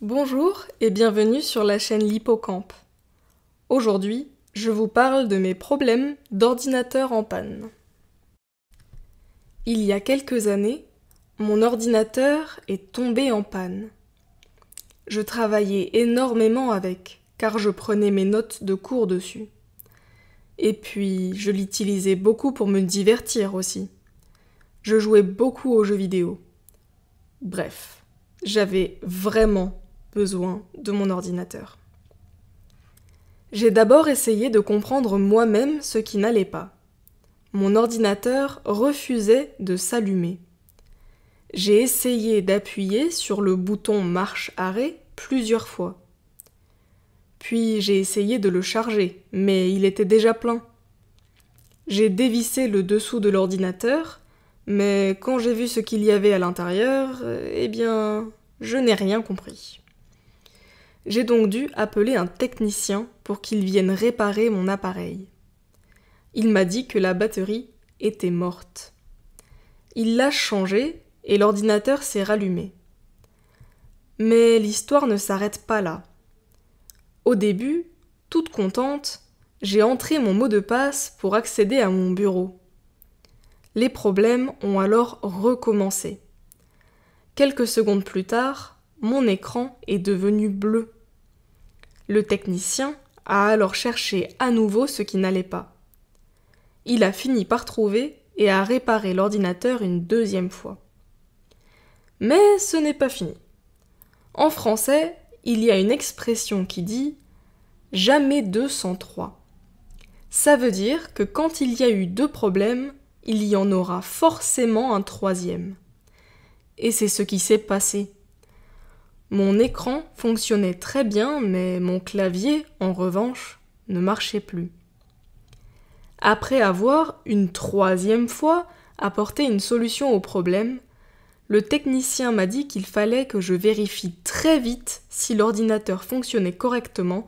Bonjour et bienvenue sur la chaîne L'Hippocampe. Aujourd'hui, je vous parle de mes problèmes d'ordinateur en panne. Il y a quelques années, mon ordinateur est tombé en panne. Je travaillais énormément avec, car je prenais mes notes de cours dessus. Et puis, je l'utilisais beaucoup pour me divertir aussi. Je jouais beaucoup aux jeux vidéo. Bref, j'avais vraiment besoin de mon ordinateur. J'ai d'abord essayé de comprendre moi-même ce qui n'allait pas. Mon ordinateur refusait de s'allumer. J'ai essayé d'appuyer sur le bouton marche-arrêt plusieurs fois. Puis j'ai essayé de le charger, mais il était déjà plein. J'ai dévissé le dessous de l'ordinateur, mais quand j'ai vu ce qu'il y avait à l'intérieur, eh bien, je n'ai rien compris. J'ai donc dû appeler un technicien pour qu'il vienne réparer mon appareil. Il m'a dit que la batterie était morte. Il l'a changée et l'ordinateur s'est rallumé. Mais l'histoire ne s'arrête pas là. Au début, toute contente, j'ai entré mon mot de passe pour accéder à mon bureau. Les problèmes ont alors recommencé. Quelques secondes plus tard, mon écran est devenu bleu. Le technicien a alors cherché à nouveau ce qui n'allait pas. Il a fini par trouver et a réparé l'ordinateur une deuxième fois. Mais ce n'est pas fini. En français, il y a une expression qui dit jamais deux sans trois ». Ça veut dire que quand il y a eu deux problèmes, il y en aura forcément un troisième. Et c'est ce qui s'est passé. Mon écran fonctionnait très bien, mais mon clavier, en revanche, ne marchait plus. Après avoir, une troisième fois, apporté une solution au problème, le technicien m'a dit qu'il fallait que je vérifie très vite si l'ordinateur fonctionnait correctement,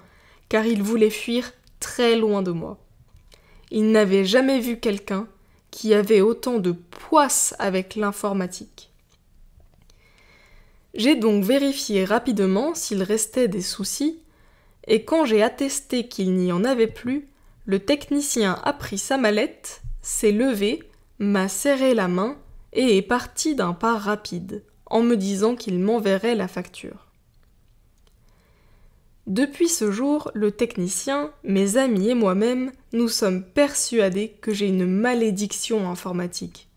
car il voulait fuir très loin de moi. Il n'avait jamais vu quelqu'un qui avait autant de poisse avec l'informatique. J'ai donc vérifié rapidement s'il restait des soucis, et quand j'ai attesté qu'il n'y en avait plus, le technicien a pris sa mallette, s'est levé, m'a serré la main et est parti d'un pas rapide, en me disant qu'il m'enverrait la facture. Depuis ce jour, le technicien, mes amis et moi-même, nous sommes persuadés que j'ai une malédiction informatique.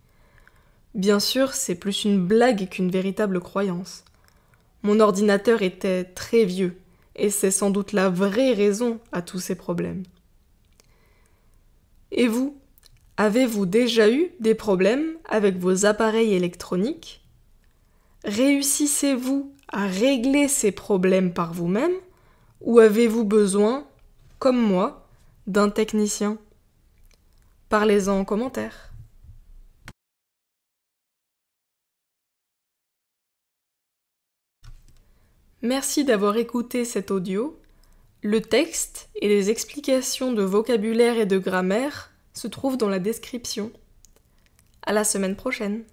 Bien sûr, c'est plus une blague qu'une véritable croyance. Mon ordinateur était très vieux, et c'est sans doute la vraie raison à tous ces problèmes. Et vous, avez-vous déjà eu des problèmes avec vos appareils électroniques Réussissez-vous à régler ces problèmes par vous-même ou avez-vous besoin, comme moi, d'un technicien Parlez-en en commentaire. Merci d'avoir écouté cet audio. Le texte et les explications de vocabulaire et de grammaire se trouvent dans la description. À la semaine prochaine.